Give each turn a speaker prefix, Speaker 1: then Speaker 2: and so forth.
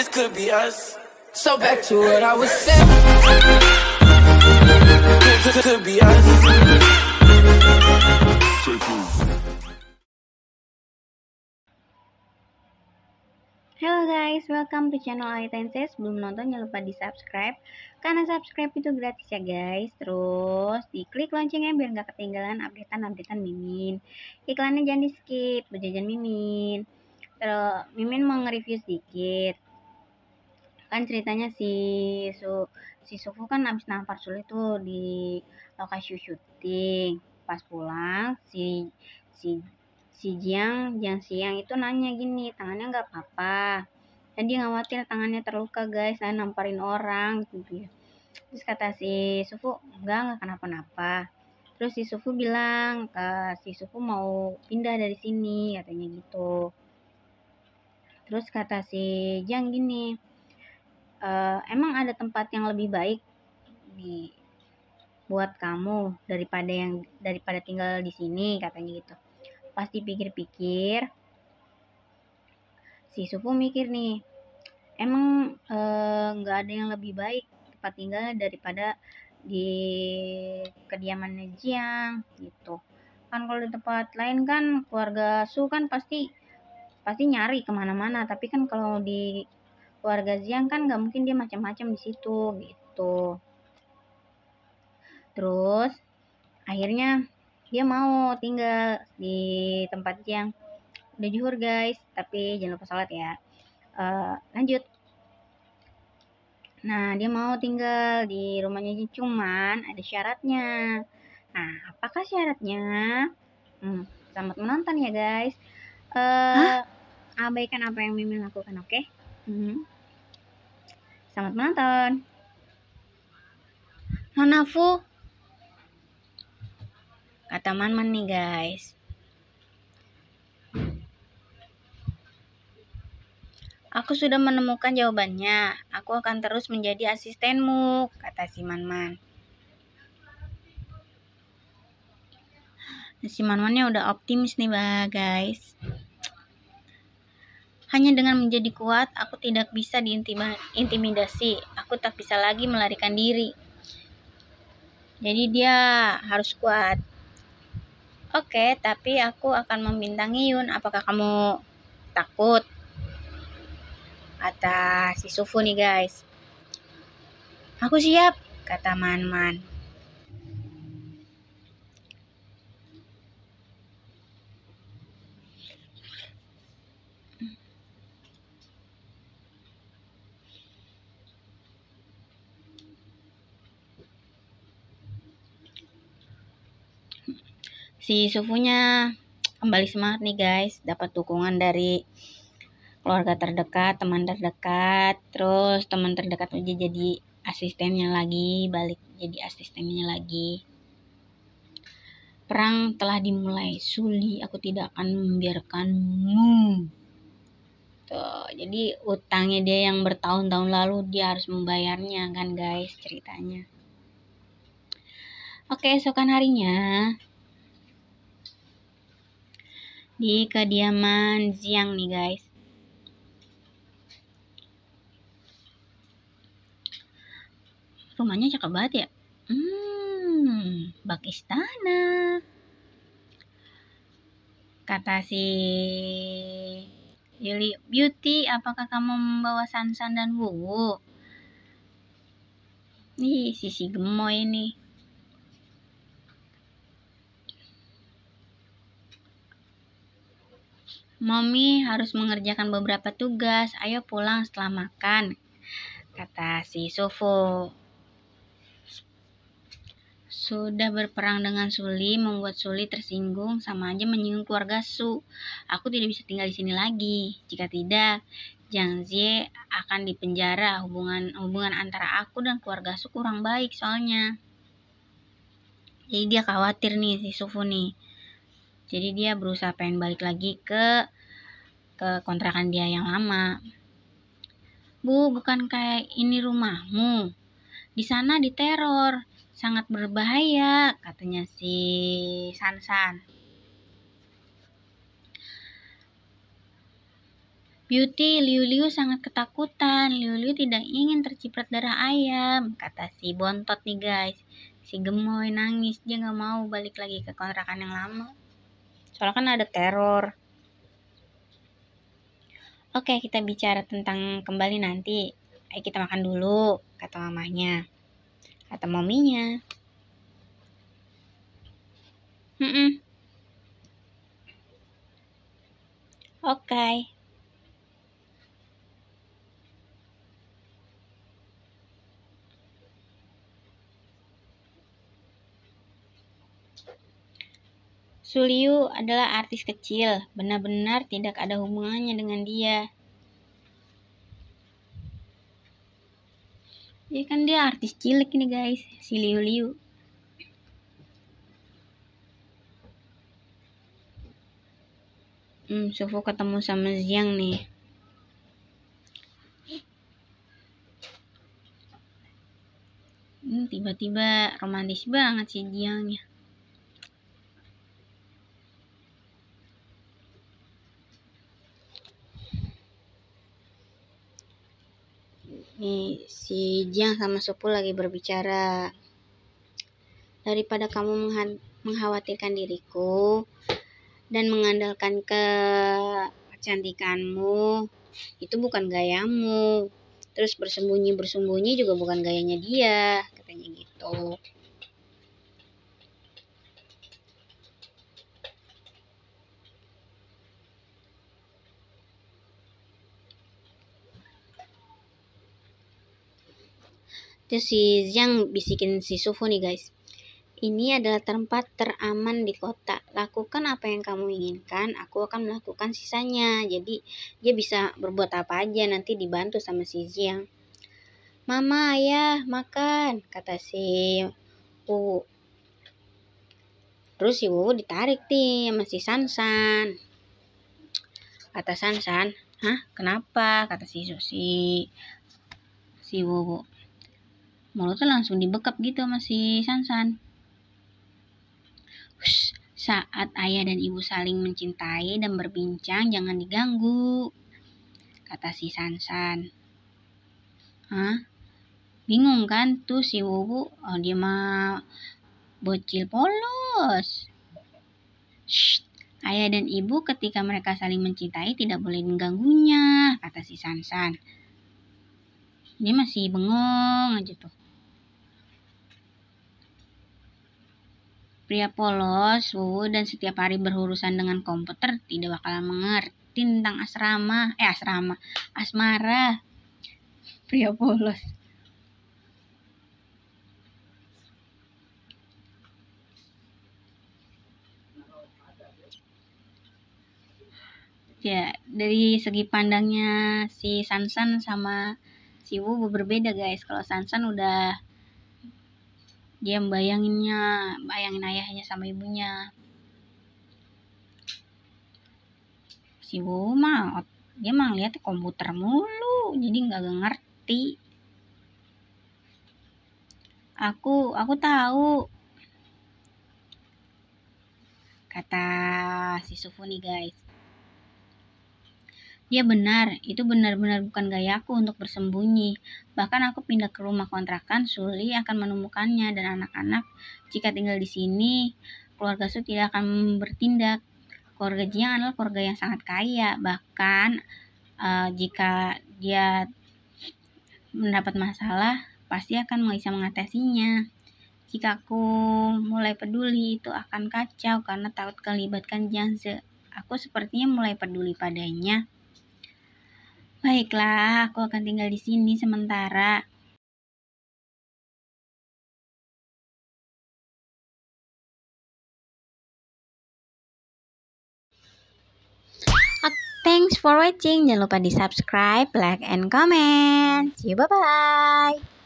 Speaker 1: This could be us. So back to what I was saying. This could be us. Halo guys, welcome to channel Alitenses. Belum nonton jangan lupa di subscribe karena subscribe itu gratis ya guys. Terus di klik loncengnya biar nggak ketinggalan updatean-updatean Mimin. Iklannya jangan di skip, berjajan Mimin. Terus Mimin mau nge-review sedikit kan ceritanya si Su si Sufu kan habis nampar sulit tuh di lokasi syuting pas pulang si si si Jiang Jiang Siang itu nanya gini tangannya nggak apa-apa dan dia khawatir tangannya terluka guys saya namparin orang gitu ya terus kata si Sufu enggak nggak kenapa-napa terus si Sufu bilang ke si Sufu mau pindah dari sini katanya gitu terus kata si Jiang gini uh, emang ada tempat yang lebih baik di buat kamu daripada yang daripada tinggal di sini katanya gitu pasti pikir pikir si Supu mikir nih emang eh, nggak e, ada yang lebih baik tempat tinggal daripada di kediaman Jiang gitu kan kalau di tempat lain kan keluarga Su kan pasti pasti nyari kemana-mana tapi kan kalau di warga Ziang kan nggak mungkin dia macam-macam di situ gitu terus akhirnya dia mau tinggal di tempat Ziang udah juhur guys tapi jangan lupa sholat ya uh, lanjut nah dia mau tinggal di rumahnya cuman ada syaratnya nah apakah syaratnya hmm, selamat menonton ya guys uh, Hah? abaikan apa yang Mimin lakukan oke okay? Hmm. Selamat menonton. Nonafu. Kata Manman nih guys. Aku sudah menemukan jawabannya. Aku akan terus menjadi asistenmu, kata si Manman. Si Manmannya udah optimis nih, bah, guys. Hanya dengan menjadi kuat, aku tidak bisa diintimidasi. Aku tak bisa lagi melarikan diri. Jadi dia harus kuat. Oke, okay, tapi aku akan membintangi Yun. Apakah kamu takut? Kata si Sufu nih guys. Aku siap, kata Manman. man si sufunya kembali semangat nih guys dapat dukungan dari keluarga terdekat teman terdekat terus teman terdekat aja jadi asistennya lagi balik jadi asistennya lagi perang telah dimulai Suli aku tidak akan membiarkanmu tuh jadi utangnya dia yang bertahun-tahun lalu dia harus membayarnya kan guys ceritanya oke esokan harinya di kediaman Ziang nih guys. Rumahnya cakep banget ya. Hmm, bak istana. Kata si Yuli, Beauty, apakah kamu membawa Sansan dan Wuwu? Ih, sisi gemoy nih. Mommy harus mengerjakan beberapa tugas, ayo pulang setelah makan, kata si Sofo. Sudah berperang dengan Suli membuat Suli tersinggung sama aja menyinggung keluarga Su. Aku tidak bisa tinggal di sini lagi. Jika tidak, Jiang Zie akan dipenjara. Hubungan hubungan antara aku dan keluarga Su kurang baik soalnya. Jadi dia khawatir nih si Sufu nih jadi dia berusaha pengen balik lagi ke ke kontrakan dia yang lama bu bukan kayak ini rumahmu di sana diteror sangat berbahaya katanya si Sansan Beauty, Liu-Liu sangat ketakutan. Liu-Liu tidak ingin terciprat darah ayam, kata si bontot nih guys. Si gemoy nangis, dia nggak mau balik lagi ke kontrakan yang lama. Soalnya kan ada teror. Oke, kita bicara tentang kembali nanti. Ayo kita makan dulu, kata mamanya. Kata mominya. hmm Oke. Okay. Suliu adalah artis kecil, benar-benar tidak ada hubungannya dengan dia. Ya kan dia artis cilik nih guys, si Liu Liu. Hmm, Sufu ketemu sama Ziang nih. Hmm, tiba-tiba romantis banget Ziang ya. Si Jiang sama Supu lagi berbicara. Daripada kamu mengkhawatirkan diriku dan mengandalkan kecantikanmu, itu bukan gayamu. Terus bersembunyi-bersembunyi juga bukan gayanya dia, katanya gitu. itu si Zhang bisikin si Sufu nih guys ini adalah tempat teraman di kota lakukan apa yang kamu inginkan aku akan melakukan sisanya jadi dia bisa berbuat apa aja nanti dibantu sama si Zhang mama ayah makan kata si Wu terus si Wu ditarik nih sama si Sansan kata Sansan hah kenapa kata si Susi si Wu mulutnya langsung dibekap gitu sama si Sansan. Hush, saat ayah dan ibu saling mencintai dan berbincang jangan diganggu, kata si Sansan. Hah? Bingung kan tuh si Wubu, oh, dia mau bocil polos. Shh, ayah dan ibu ketika mereka saling mencintai tidak boleh mengganggunya, kata si Sansan. Dia masih bengong aja tuh. Pria polos, wuwu, dan setiap hari berurusan dengan komputer tidak bakalan mengerti tentang asrama, eh asrama, asmara. Pria polos. ya dari segi pandangnya si Sansan sama si Wu berbeda guys kalau Sansan udah dia membayanginnya bayangin ayahnya sama ibunya si Bu mah dia mah lihat komputer mulu jadi nggak ngerti aku aku tahu kata si Sufu nih guys Iya benar, itu benar-benar bukan gayaku untuk bersembunyi. Bahkan aku pindah ke rumah kontrakan, Suli akan menemukannya dan anak-anak jika tinggal di sini, keluarga Su tidak akan bertindak. Keluarga Jiang adalah keluarga yang sangat kaya, bahkan uh, jika dia mendapat masalah, pasti akan bisa mengatasinya. Jika aku mulai peduli, itu akan kacau karena takut kelibatkan Jia. Aku sepertinya mulai peduli padanya. Baiklah, aku akan tinggal di sini sementara. Thanks for watching. Jangan lupa di subscribe, like, and comment. See you. Bye bye.